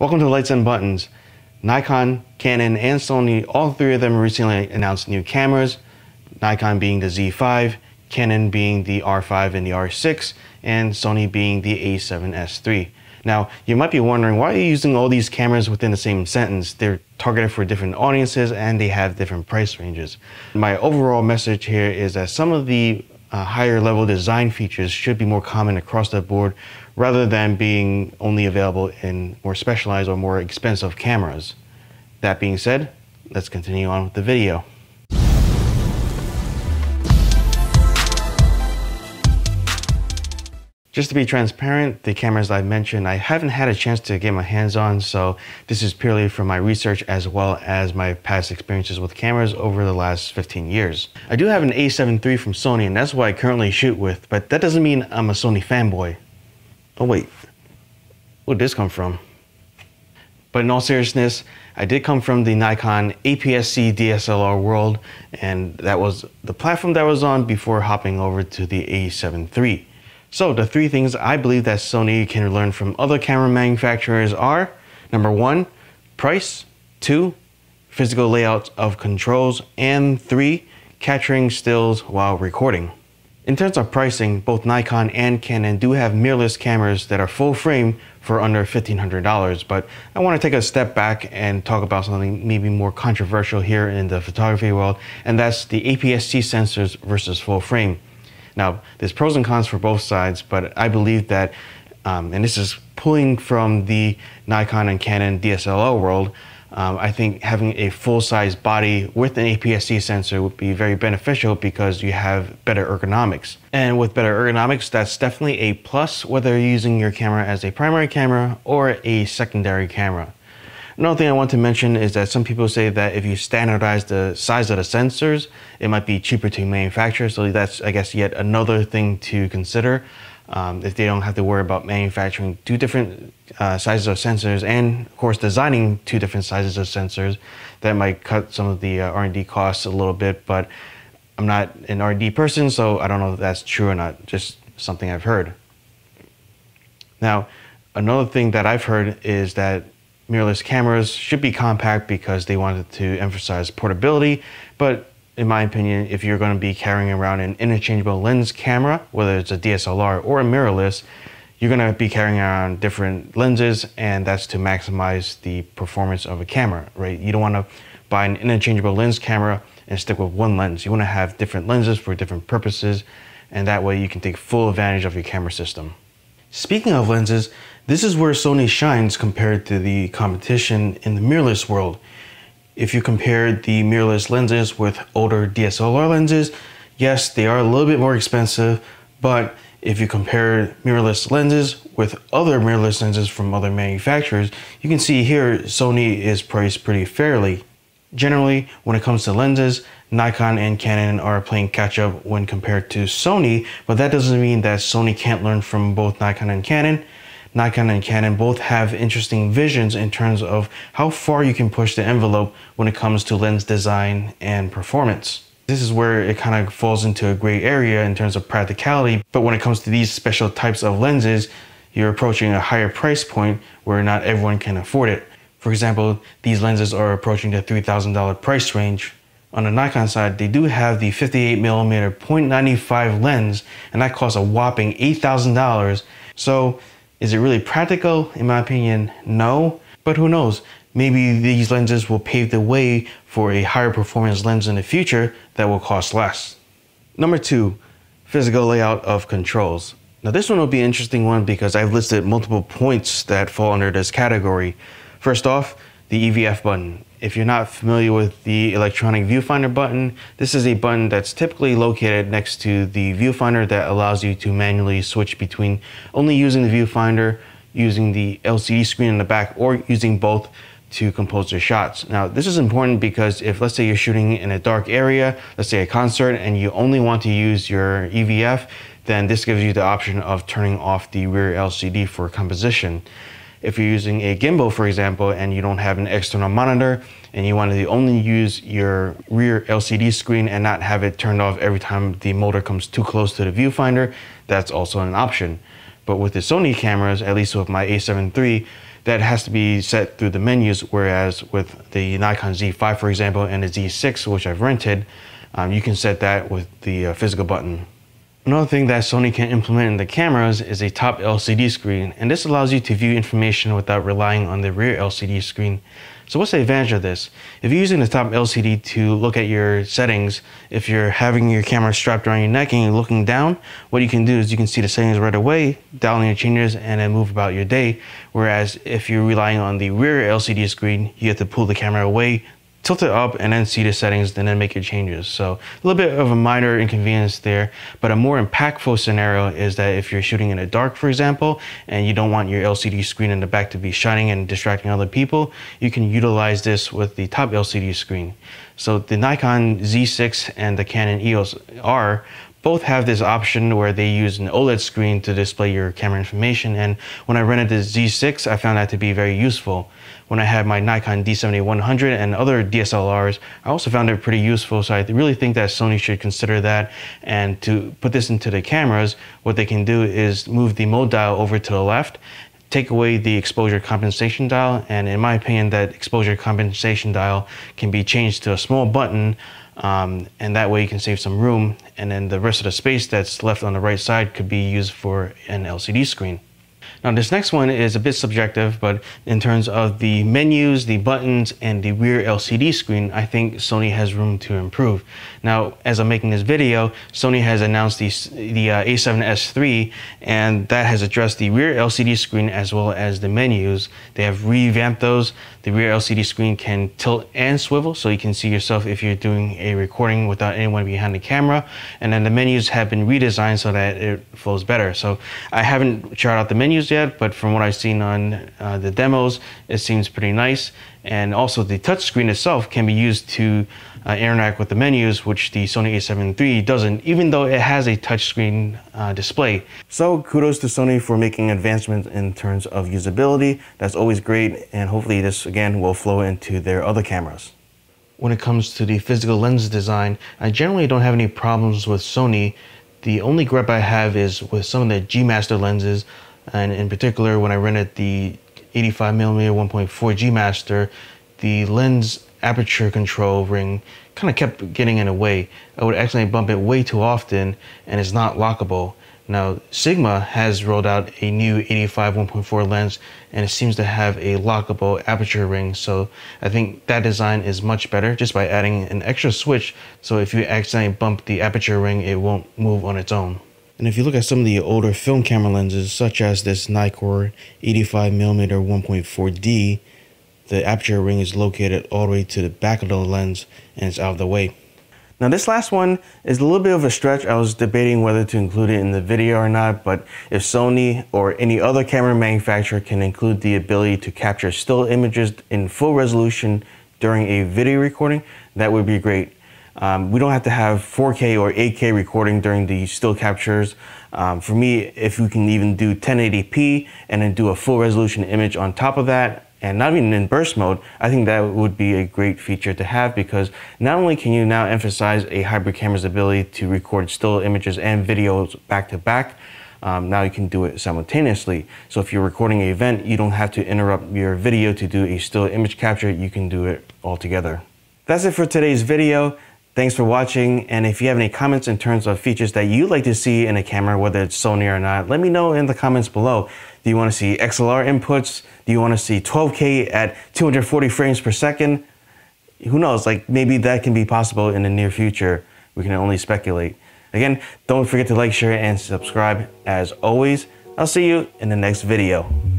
Welcome to Lights and Buttons. Nikon, Canon, and Sony, all three of them recently announced new cameras, Nikon being the Z5, Canon being the R5 and the R6, and Sony being the A7S III. Now, you might be wondering, why are you using all these cameras within the same sentence? They're targeted for different audiences and they have different price ranges. My overall message here is that some of the uh, higher level design features should be more common across the board rather than being only available in more specialized or more expensive cameras. That being said, let's continue on with the video. Just to be transparent, the cameras I mentioned, I haven't had a chance to get my hands on, so this is purely from my research as well as my past experiences with cameras over the last 15 years. I do have an a7 III from Sony, and that's what I currently shoot with, but that doesn't mean I'm a Sony fanboy. Oh wait, where'd this come from? But in all seriousness, I did come from the Nikon APS-C DSLR world, and that was the platform that I was on before hopping over to the a7 III. So the three things I believe that Sony can learn from other camera manufacturers are number one, price, two, physical layout of controls, and three, capturing stills while recording. In terms of pricing, both Nikon and Canon do have mirrorless cameras that are full frame for under $1,500, but I want to take a step back and talk about something maybe more controversial here in the photography world, and that's the APS-C sensors versus full frame. Now, there's pros and cons for both sides, but I believe that, um, and this is pulling from the Nikon and Canon DSLR world, um, I think having a full-size body with an APS-C sensor would be very beneficial because you have better ergonomics. And with better ergonomics, that's definitely a plus whether you're using your camera as a primary camera or a secondary camera. Another thing I want to mention is that some people say that if you standardize the size of the sensors, it might be cheaper to manufacture. So that's, I guess, yet another thing to consider. Um, if they don't have to worry about manufacturing two different uh, sizes of sensors and, of course, designing two different sizes of sensors, that might cut some of the uh, R&D costs a little bit. But I'm not an R&D person, so I don't know if that's true or not. Just something I've heard. Now, another thing that I've heard is that mirrorless cameras should be compact because they wanted to emphasize portability, but in my opinion, if you're going to be carrying around an interchangeable lens camera, whether it's a DSLR or a mirrorless, you're going to be carrying around different lenses, and that's to maximize the performance of a camera, right? You don't want to buy an interchangeable lens camera and stick with one lens. You want to have different lenses for different purposes, and that way you can take full advantage of your camera system. Speaking of lenses, this is where Sony shines compared to the competition in the mirrorless world. If you compare the mirrorless lenses with older DSLR lenses, yes, they are a little bit more expensive, but if you compare mirrorless lenses with other mirrorless lenses from other manufacturers, you can see here Sony is priced pretty fairly. Generally, when it comes to lenses, Nikon and Canon are playing catch up when compared to Sony, but that doesn't mean that Sony can't learn from both Nikon and Canon. Nikon and Canon both have interesting visions in terms of how far you can push the envelope when it comes to lens design and performance. This is where it kind of falls into a gray area in terms of practicality, but when it comes to these special types of lenses, you're approaching a higher price point where not everyone can afford it. For example, these lenses are approaching the $3,000 price range. On the Nikon side, they do have the 58mm 0.95 lens, and that costs a whopping $8,000. So is it really practical? In my opinion, no. But who knows? Maybe these lenses will pave the way for a higher performance lens in the future that will cost less. Number two, physical layout of controls. Now this one will be an interesting one because I've listed multiple points that fall under this category. First off, the EVF button. If you're not familiar with the electronic viewfinder button, this is a button that's typically located next to the viewfinder that allows you to manually switch between only using the viewfinder, using the LCD screen in the back, or using both to compose your shots. Now, this is important because if let's say you're shooting in a dark area, let's say a concert, and you only want to use your EVF, then this gives you the option of turning off the rear LCD for composition. If you're using a gimbal, for example, and you don't have an external monitor and you want to only use your rear LCD screen and not have it turned off every time the motor comes too close to the viewfinder, that's also an option. But with the Sony cameras, at least with my a7 III, that has to be set through the menus, whereas with the Nikon Z5, for example, and the Z6, which I've rented, um, you can set that with the uh, physical button. Another thing that Sony can implement in the cameras is a top LCD screen, and this allows you to view information without relying on the rear LCD screen. So what's the advantage of this? If you're using the top LCD to look at your settings, if you're having your camera strapped around your neck and you're looking down, what you can do is you can see the settings right away, dial in your changes, and then move about your day. Whereas if you're relying on the rear LCD screen, you have to pull the camera away, tilt it up and then see the settings and then make your changes. So a little bit of a minor inconvenience there, but a more impactful scenario is that if you're shooting in the dark, for example, and you don't want your LCD screen in the back to be shining and distracting other people, you can utilize this with the top LCD screen. So the Nikon Z6 and the Canon EOS R both have this option where they use an OLED screen to display your camera information. And when I rented the Z6, I found that to be very useful. When I had my Nikon D7100 and other DSLRs, I also found it pretty useful. So I really think that Sony should consider that. And to put this into the cameras, what they can do is move the mode dial over to the left take away the exposure compensation dial and in my opinion that exposure compensation dial can be changed to a small button um, and that way you can save some room and then the rest of the space that's left on the right side could be used for an LCD screen. Now this next one is a bit subjective, but in terms of the menus, the buttons, and the rear LCD screen, I think Sony has room to improve. Now, as I'm making this video, Sony has announced the, the uh, a7S III, and that has addressed the rear LCD screen as well as the menus. They have revamped those. The rear LCD screen can tilt and swivel, so you can see yourself if you're doing a recording without anyone behind the camera. And then the menus have been redesigned so that it flows better. So I haven't tried out the menus yet, but from what I've seen on uh, the demos, it seems pretty nice. And also the touchscreen itself can be used to uh, interact with the menus, which the Sony a7 III doesn't, even though it has a touchscreen uh, display. So kudos to Sony for making advancements in terms of usability. That's always great, and hopefully this again will flow into their other cameras when it comes to the physical lens design, I generally don't have any problems with Sony. The only grip I have is with some of the G Master lenses. And in particular, when I rented the 85 mm 1.4 G Master, the lens aperture control ring kind of kept getting in the way. I would accidentally bump it way too often and it's not lockable. Now, Sigma has rolled out a new 85 1.4 lens and it seems to have a lockable aperture ring. So I think that design is much better just by adding an extra switch. So if you accidentally bump the aperture ring, it won't move on its own. And if you look at some of the older film camera lenses, such as this Nikkor 85mm 1.4D, the aperture ring is located all the way to the back of the lens and it's out of the way. Now this last one is a little bit of a stretch. I was debating whether to include it in the video or not, but if Sony or any other camera manufacturer can include the ability to capture still images in full resolution during a video recording, that would be great. Um, we don't have to have 4K or 8K recording during the still captures. Um, for me, if we can even do 1080p and then do a full resolution image on top of that, and not even in burst mode, I think that would be a great feature to have because not only can you now emphasize a hybrid camera's ability to record still images and videos back to back, um, now you can do it simultaneously. So if you're recording an event, you don't have to interrupt your video to do a still image capture, you can do it all together. That's it for today's video. Thanks for watching. And if you have any comments in terms of features that you'd like to see in a camera, whether it's Sony or not, let me know in the comments below. Do you want to see XLR inputs? Do you want to see 12K at 240 frames per second? Who knows? Like maybe that can be possible in the near future. We can only speculate. Again, don't forget to like, share, and subscribe. As always, I'll see you in the next video.